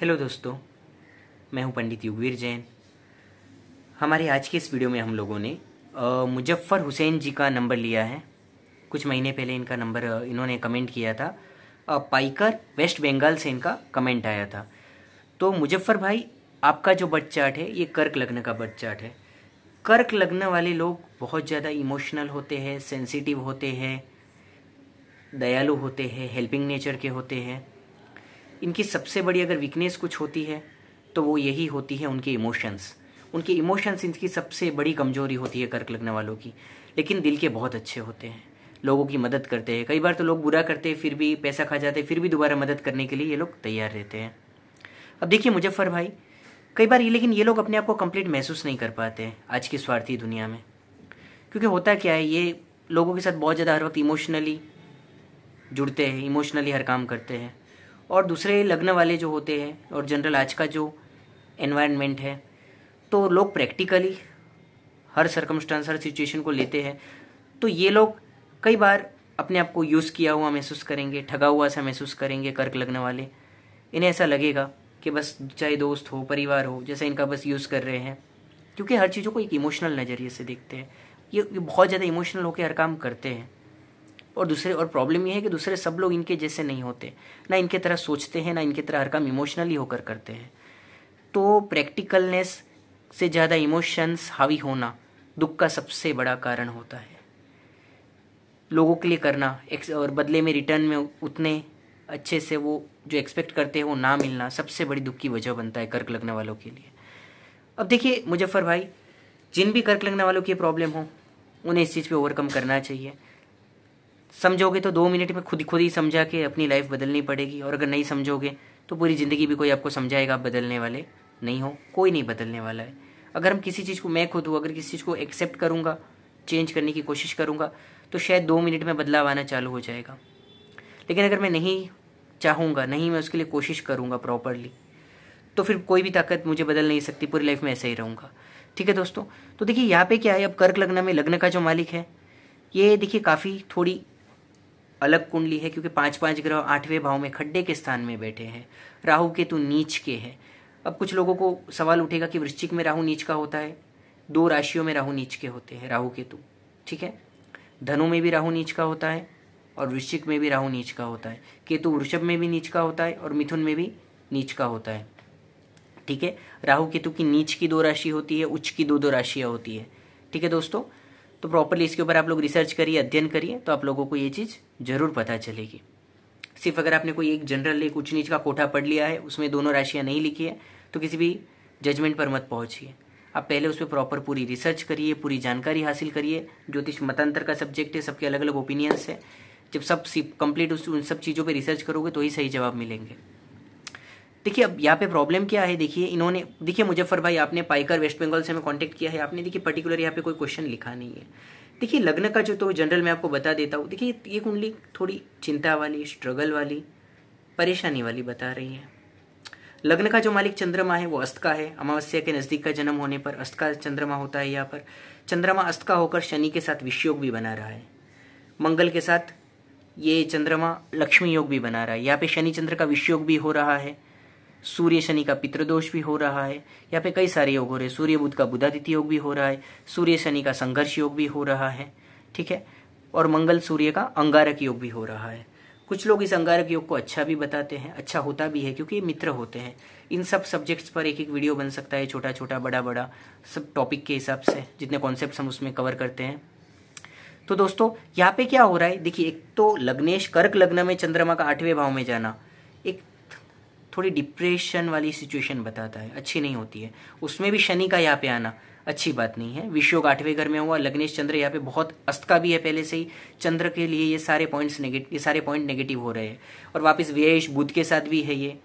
hello दोस्तों मैं हूं पंडित युगवीर जैन हमारे आज के इस वीडियो में हम लोगों ने मुजफ्फ़र हुसैन जी का नंबर लिया है कुछ महीने पहले इनका नंबर इन्होंने कमेंट किया था पाइकर वेस्ट बंगाल से इनका कमेंट आया था तो मुजफ्फ़र भाई आपका जो बर्थ चार्ट है ये कर्क लग्न का बर्थ चार्ट है कर्क लग्न वाले लोग बहुत ज़्यादा इमोशनल होते हैं सेंसिटिव होते हैं दयालु होते हैं हेल्पिंग नेचर के होते हैं इनकी सबसे बड़ी अगर वीकनेस कुछ होती है तो वो यही होती है उनके इमोशंस उनके इमोशंस इनकी सबसे बड़ी कमजोरी होती है कर्क लगने वालों की लेकिन दिल के बहुत अच्छे होते हैं लोगों की मदद करते हैं कई बार तो लोग बुरा करते हैं फिर भी पैसा खा जाते हैं फिर भी दोबारा मदद करने के लिए ये लोग तैयार रहते हैं अब देखिए मुजफ्फर भाई कई बार ये लेकिन ये लोग अपने आप को कंप्लीट महसूस नहीं कर पाते हैं आज की स्वार्थी दुनिया में क्योंकि होता क्या है ये लोगों के साथ बहुत ज़्यादा हर वक्त इमोशनली जुड़ते हैं इमोशनली हर काम करते हैं और दूसरे लग्न वाले जो होते हैं और जनरल आज का जो एनवायरनमेंट है तो लोग प्रैक्टिकली हर सर्कमस्टांस हर सिचुएशन को लेते हैं तो ये लोग कई बार अपने आप को यूज़ किया हुआ महसूस करेंगे ठगा हुआ सा महसूस करेंगे कर्क लगने वाले इन्हें ऐसा लगेगा कि बस चाहे दोस्त हो परिवार हो जैसे इनका बस यूज़ कर रहे हैं क्योंकि हर चीज़ों को एक इमोशनल नज़रिए से देखते हैं ये बहुत ज़्यादा इमोशनल होकर हर काम करते हैं और दूसरे और प्रॉब्लम यह है कि दूसरे सब लोग इनके जैसे नहीं होते ना इनके तरह सोचते हैं ना इनके तरह हर काम इमोशनली होकर करते हैं तो प्रैक्टिकलनेस से ज़्यादा इमोशंस हावी होना दुख का सबसे बड़ा कारण होता है लोगों के लिए करना और बदले में रिटर्न में उतने अच्छे से वो जो एक्सपेक्ट करते हैं वो ना मिलना सबसे बड़ी दुख की वजह बनता है कर्क लगने वालों के लिए अब देखिए मुजफ्फर भाई जिन भी कर्क लगने वालों की प्रॉब्लम हो उन्हें इस चीज़ पे ओवरकम करना चाहिए समझोगे तो दो मिनट में खुद खुद ही समझा के अपनी लाइफ बदलनी पड़ेगी और अगर नहीं समझोगे तो पूरी ज़िंदगी भी कोई आपको समझाएगा आप बदलने वाले नहीं हो कोई नहीं बदलने वाला है अगर हम किसी चीज़ को मैं खुद हूँ अगर किसी चीज़ को एक्सेप्ट करूँगा चेंज करने की कोशिश करूँगा तो शायद दो मिनट में बदलाव आना चालू हो जाएगा लेकिन अगर मैं नहीं चाहूँगा नहीं मैं उसके लिए कोशिश करूँगा प्रॉपरली तो फिर कोई भी ताकत मुझे बदल नहीं सकती पूरी लाइफ में ऐसा ही रहूँगा ठीक है दोस्तों तो देखिए यहाँ पे क्या है अब कर्क लग्न में लग्न का जो मालिक है ये देखिए काफ़ी थोड़ी अलग कुंडली है क्योंकि पांच पांच ग्रह आठवें भाव में खड्डे के स्थान में बैठे हैं राहु केतु नीच के हैं अब कुछ लोगों को सवाल उठेगा कि वृश्चिक में राहु नीच का होता है दो राशियों में राहु नीच के होते हैं राहु केतु ठीक है धनु में भी राहु नीच का होता है और वृश्चिक में भी राहु नीच का होता है केतु वृषभ में भी नीच का होता है और मिथुन में भी नीच का होता है ठीक है राहु केतु की नीच की दो राशि होती है उच्च की दो दो राशियाँ होती है ठीक है दोस्तों तो प्रॉपरली इसके ऊपर आप लोग रिसर्च करिए अध्ययन करिए तो आप लोगों को ये चीज़ जरूर पता चलेगी सिर्फ अगर आपने कोई एक जनरल एक उच्च नीच का कोठा पढ़ लिया है उसमें दोनों राशियाँ नहीं लिखी है तो किसी भी जजमेंट पर मत पहुँचिए आप पहले उस पर प्रॉपर पूरी रिसर्च करिए पूरी जानकारी हासिल करिए ज्योतिष मतांतर का सब्जेक्ट है सबके अलग अलग ओपिनियंस है जब सब कंप्लीट उस उन सब चीज़ों पर रिसर्च करोगे तो ही सही जवाब मिलेंगे देखिए अब यहाँ पे प्रॉब्लम क्या है देखिए इन्होंने देखिए मुजफ्फर भाई आपने पाइकर वेस्ट बंगाल से हमें कांटेक्ट किया है आपने देखिए पर्टिकुलर यहाँ पे कोई क्वेश्चन लिखा नहीं है देखिए लग्न का जो तो जनरल मैं आपको बता देता हूँ देखिए ये कुंडली थोड़ी चिंता वाली स्ट्रगल वाली परेशानी वाली बता रही है लग्न का जो मालिक चंद्रमा है वो अस्त का है अमावस्या के नज़दीक का जन्म होने पर अस्त का चंद्रमा होता है यहाँ पर चंद्रमा अस्त का होकर शनि के साथ विषयोग भी बना रहा है मंगल के साथ ये चंद्रमा लक्ष्मी योग भी बना रहा है यहाँ पे शनि चंद्र का विषयोग भी हो रहा है सूर्य शनि का पितृदोष भी हो रहा है यहाँ पे कई सारे योग हो रहे हैं सूर्य बुद्ध का बुधादित्य योग भी हो रहा है सूर्य शनि का संघर्ष योग भी हो रहा है ठीक है और मंगल सूर्य का अंगारक योग भी हो रहा है कुछ लोग इस अंगारक योग को अच्छा भी बताते हैं अच्छा होता भी है क्योंकि ये मित्र होते हैं इन सब सब्जेक्ट्स पर एक एक वीडियो बन सकता है छोटा छोटा बड़ा बड़ा सब टॉपिक के हिसाब से जितने कॉन्सेप्ट हम उसमें कवर करते हैं तो दोस्तों यहाँ पे क्या हो रहा है देखिए एक तो लग्नेश कर्क लग्न में चंद्रमा का आठवें भाव में जाना एक थोड़ी डिप्रेशन वाली सिचुएशन बताता है अच्छी नहीं होती है उसमें भी शनि का यहाँ पे आना अच्छी बात नहीं है विश्योग आठवें घर में हुआ लग्नेश चंद्र यहाँ पे बहुत अस्त का भी है पहले से ही चंद्र के लिए ये सारे पॉइंट्स नेगेटिव ये सारे पॉइंट नेगेटिव हो रहे हैं और वापस व्ययेश बुद्ध के साथ भी है ये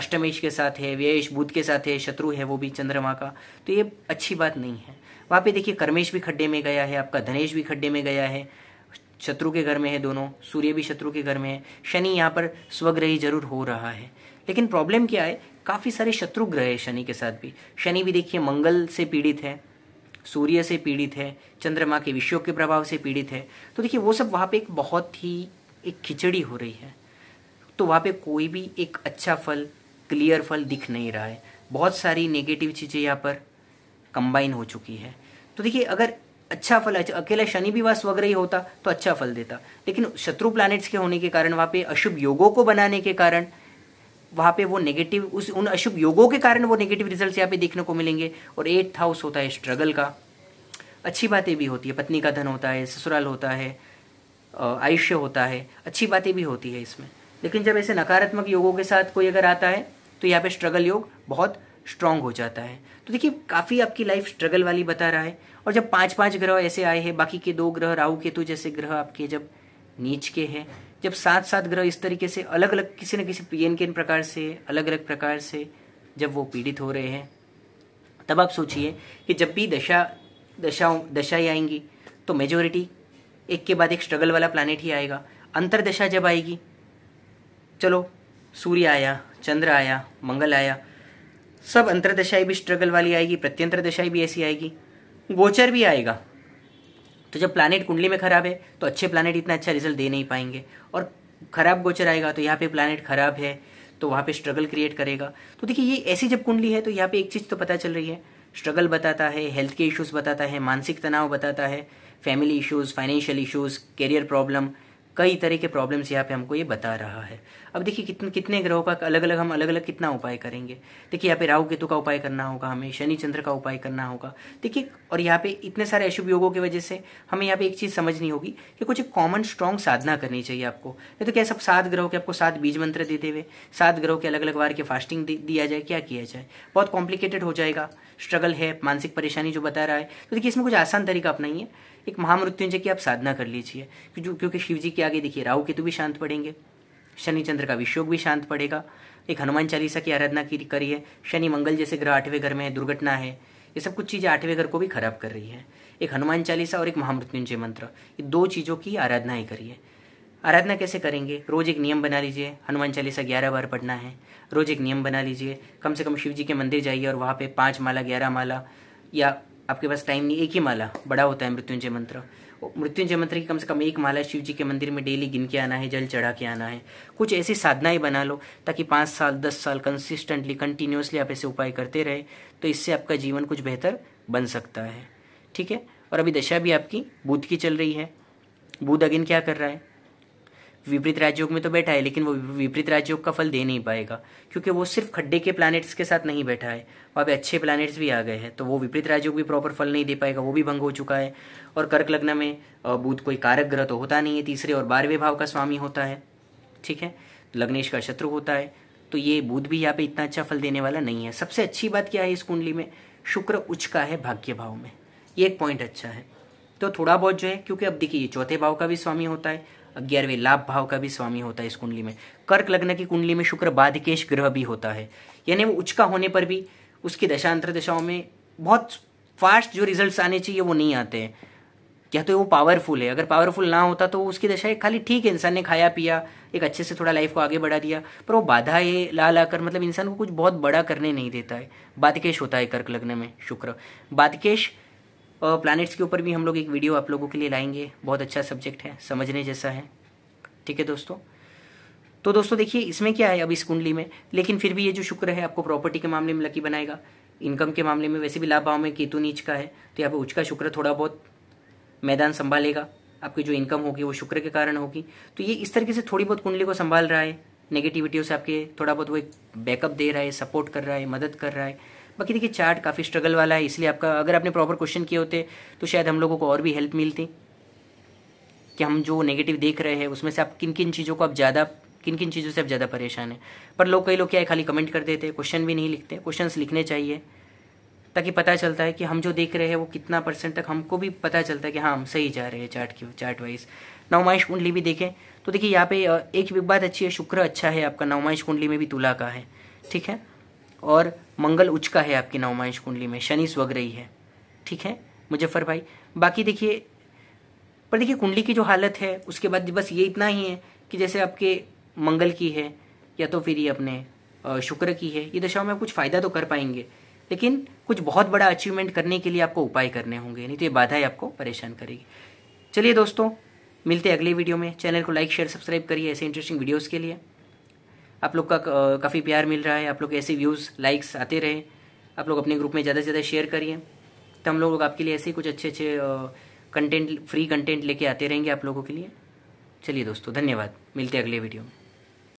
अष्टमेश के साथ है व्ययेश बुद्ध के साथ है शत्रु है वो भी चंद्रमा का तो ये अच्छी बात नहीं है वहाँ पे देखिए कर्मेश भी खड्डे में गया है आपका धनेश भी खड्डे में गया है शत्रु के घर में है दोनों सूर्य भी शत्रु के घर में है शनि यहाँ पर स्वग्रही जरूर हो रहा है लेकिन प्रॉब्लम क्या है काफ़ी सारे शत्रु ग्रह है शनि के साथ भी शनि भी देखिए मंगल से पीड़ित है सूर्य से पीड़ित है चंद्रमा के विषयों के प्रभाव से पीड़ित है तो देखिए वो सब वहाँ पे एक बहुत ही एक खिचड़ी हो रही है तो वहाँ पे कोई भी एक अच्छा फल क्लियर फल दिख नहीं रहा है बहुत सारी नेगेटिव चीज़ें यहाँ पर कंबाइन हो चुकी है तो देखिए अगर अच्छा फल अच्छा अकेला शनि भी वगैरह ही होता तो अच्छा फल देता लेकिन शत्रु प्लैनेट्स के होने के कारण वहाँ पे अशुभ योगों को बनाने के कारण वहाँ पे वो नेगेटिव उस उन अशुभ योगों के कारण वो नेगेटिव रिजल्ट्स यहाँ पे देखने को मिलेंगे और एट्थ हाउस होता है स्ट्रगल का अच्छी बातें भी होती है पत्नी का धन होता है ससुराल होता है आयुष्य होता है अच्छी बातें भी होती है इसमें लेकिन जब ऐसे नकारात्मक योगों के साथ कोई अगर आता है तो यहाँ पे स्ट्रगल योग बहुत स्ट्रांग हो जाता है तो देखिए काफ़ी आपकी लाइफ स्ट्रगल वाली बता रहा है और जब पांच पांच ग्रह ऐसे आए हैं बाकी के दो ग्रह राहु केतु जैसे ग्रह आपके जब नीच के हैं जब सात सात ग्रह इस तरीके से अलग अलग किसी न किसी किन के प्रकार से अलग अलग प्रकार से जब वो पीड़ित हो रहे हैं तब आप सोचिए कि जब भी दशा दशाओं दशाएँ आएंगी तो मेजोरिटी एक के बाद एक स्ट्रगल वाला प्लानिट ही आएगा अंतरदशा जब आएगी चलो सूर्य आया चंद्र आया मंगल आया सब दशाएं भी स्ट्रगल वाली आएगी प्रत्यंतर दशाएं भी ऐसी आएगी गोचर भी आएगा तो जब प्लानट कुंडली में खराब है तो अच्छे प्लानट इतना अच्छा रिजल्ट दे नहीं पाएंगे और खराब गोचर आएगा तो यहाँ पे प्लानट खराब है तो वहाँ पे स्ट्रगल क्रिएट करेगा तो देखिए ये ऐसी जब कुंडली है तो यहाँ पे एक चीज़ तो पता चल रही है स्ट्रगल बताता है हेल्थ के इश्यूज़ बताता है मानसिक तनाव बताता है family issues financial issues career problem कई तरह के प्रॉब्लम्स यहाँ पे हमको ये बता रहा है अब देखिए कितने कितने ग्रहों का अलग अलग हम अलग अलग कितना उपाय करेंगे देखिए यहाँ पे राहु केतु का उपाय करना होगा हमें शनि चंद्र का उपाय करना होगा देखिए और यहाँ पे इतने सारे अशुभ योगों की वजह से हमें यहाँ पे एक चीज़ समझनी होगी कि कुछ एक कॉमन स्ट्रॉन्ग साधना करनी चाहिए आपको नहीं तो क्या सब सात ग्रहों के आपको सात बीज मंत्र देते हुए सात ग्रहों के अलग अलग वार के फास्टिंग दिया जाए क्या किया जाए बहुत कॉम्प्लिकेटेड हो जाएगा स्ट्रगल है मानसिक परेशानी जो बता रहा है तो देखिए इसमें कुछ आसान तरीका अपनाइए एक महामृत्युंजय की आप साधना कर लीजिए क्योंकि शिव जी के आगे देखिए राहु केतु भी शांत पड़ेंगे शनिचंद्र का विशोक भी शांत पड़ेगा एक हनुमान चालीसा की आराधना की करिए शनि मंगल जैसे ग्रह आठवें घर में है दुर्घटना है ये सब कुछ चीज़ें आठवें घर को भी खराब कर रही है एक हनुमान चालीसा और एक महामृत्युंजय मंत्र ये दो चीज़ों की आराधना ही करिए आराधना कैसे करेंगे रोज़ एक नियम बना लीजिए हनुमान चालीसा ग्यारह बार पढ़ना है रोज़ एक नियम बना लीजिए कम से कम शिव जी के मंदिर जाइए और वहां पे पांच माला ग्यारह माला या आपके पास टाइम नहीं एक ही माला बड़ा होता है मृत्युंजय मंत्र मृत्युंजय मंत्र की कम से कम एक माला शिव जी के मंदिर में डेली गिन के आना है जल चढ़ा के आना है कुछ ऐसी साधनाएं बना लो ताकि पाँच साल दस साल कंसिस्टेंटली कंटिन्यूसली आप ऐसे उपाय करते रहे तो इससे आपका जीवन कुछ बेहतर बन सकता है ठीक है और अभी दशा भी आपकी बुध की चल रही है बुध अगिन क्या कर रहा है विपरीत राजयोग में तो बैठा है लेकिन वो विपरीत राजयोग का फल दे नहीं पाएगा क्योंकि वो सिर्फ खड्डे के प्लैनेट्स के साथ नहीं बैठा है वहाँ पे अच्छे प्लैनेट्स भी आ गए हैं तो वो विपरीत राजयोग भी प्रॉपर फल नहीं दे पाएगा वो भी भंग हो चुका है और कर्क लग्न में बुध कोई कारक ग्रह तो होता नहीं है तीसरे और बारहवें भाव का स्वामी होता है ठीक है लग्नेश का शत्रु होता है तो ये बुध भी यहाँ पे इतना अच्छा फल देने वाला नहीं है सबसे अच्छी बात क्या है इस कुंडली में शुक्र उच्च का है भाग्य भाव में ये एक पॉइंट अच्छा है तो थोड़ा बहुत जो है क्योंकि अब देखिए चौथे भाव का भी स्वामी होता है ग्यारहवें लाभ भाव का भी स्वामी होता है इस कुंडली में कर्क लग्न की कुंडली में शुक्र बाधिकेश ग्रह भी होता है यानी वो उचका होने पर भी उसकी दशांतर दशाओं में बहुत फास्ट जो रिजल्ट्स आने चाहिए वो नहीं आते हैं क्या तो वो पावरफुल है अगर पावरफुल ना होता तो उसकी दशा खाली ठीक है इंसान ने खाया पिया एक अच्छे से थोड़ा लाइफ को आगे बढ़ा दिया पर वो बाधा ये ला ला कर मतलब इंसान को कुछ बहुत बड़ा करने नहीं देता है बातकेश होता है कर्क लग्न में शुक्र बातकेश प्लैनेट्स के ऊपर भी हम लोग एक वीडियो आप लोगों के लिए लाएंगे बहुत अच्छा सब्जेक्ट है समझने जैसा है ठीक है दोस्तों तो दोस्तों देखिए इसमें क्या है अब इस कुंडली में लेकिन फिर भी ये जो शुक्र है आपको प्रॉपर्टी के मामले में लकी बनाएगा इनकम के मामले में वैसे भी लाभ भाव में केतु नीच का है तो यहाँ पर उच्च का शुक्र थोड़ा बहुत मैदान संभालेगा आपकी जो इनकम होगी वो शुक्र के कारण होगी तो ये इस तरीके से थोड़ी बहुत कुंडली को संभाल रहा है नेगेटिविटियों से आपके थोड़ा बहुत वो एक बैकअप दे रहा है सपोर्ट कर रहा है मदद कर रहा है बाकी देखिए चार्ट काफ़ी स्ट्रगल वाला है इसलिए आपका अगर आपने प्रॉपर क्वेश्चन किए होते तो शायद हम लोगों को और भी हेल्प मिलती कि हम जो नेगेटिव देख रहे हैं उसमें से आप किन किन चीज़ों को आप ज़्यादा किन किन चीज़ों से आप ज़्यादा परेशान हैं पर लोग कई लोग क्या है खाली कमेंट कर देते क्वेश्चन भी नहीं लिखते क्वेश्चन लिखने चाहिए ताकि पता चलता है कि हम जो देख रहे हैं वो कितना परसेंट तक हमको भी पता चलता है कि हाँ हम सही जा रहे हैं चार्ट की चार्ट वाइज नवमाइश कुंडली भी देखें तो देखिए यहाँ पे एक बात अच्छी है शुक्र अच्छा है आपका नवमाइश कुंडली में भी तुला का है ठीक है और मंगल उच्च का है आपकी नवमांश कुंडली में शनि स्वग रही है ठीक है मुजफ्फर भाई बाकी देखिए पर देखिए कुंडली की जो हालत है उसके बाद बस ये इतना ही है कि जैसे आपके मंगल की है या तो फिर ये अपने शुक्र की है ये दशाओं में कुछ फ़ायदा तो कर पाएंगे लेकिन कुछ बहुत बड़ा अचीवमेंट करने के लिए आपको उपाय करने होंगे नहीं तो ये बाधाएं आपको परेशान करेगी चलिए दोस्तों मिलते हैं अगले वीडियो में चैनल को लाइक शेयर सब्सक्राइब करिए ऐसे इंटरेस्टिंग वीडियोज़ के लिए आप लोग का काफ़ी प्यार मिल रहा है आप लोग ऐसे व्यूज़ लाइक्स आते रहे आप लोग अपने ग्रुप में ज़्यादा से ज़्यादा शेयर करिए तो हम लोग आपके लिए ऐसे ही कुछ अच्छे अच्छे कंटेंट फ्री कंटेंट लेके आते रहेंगे आप लोगों के लिए चलिए दोस्तों धन्यवाद मिलते हैं अगले वीडियो में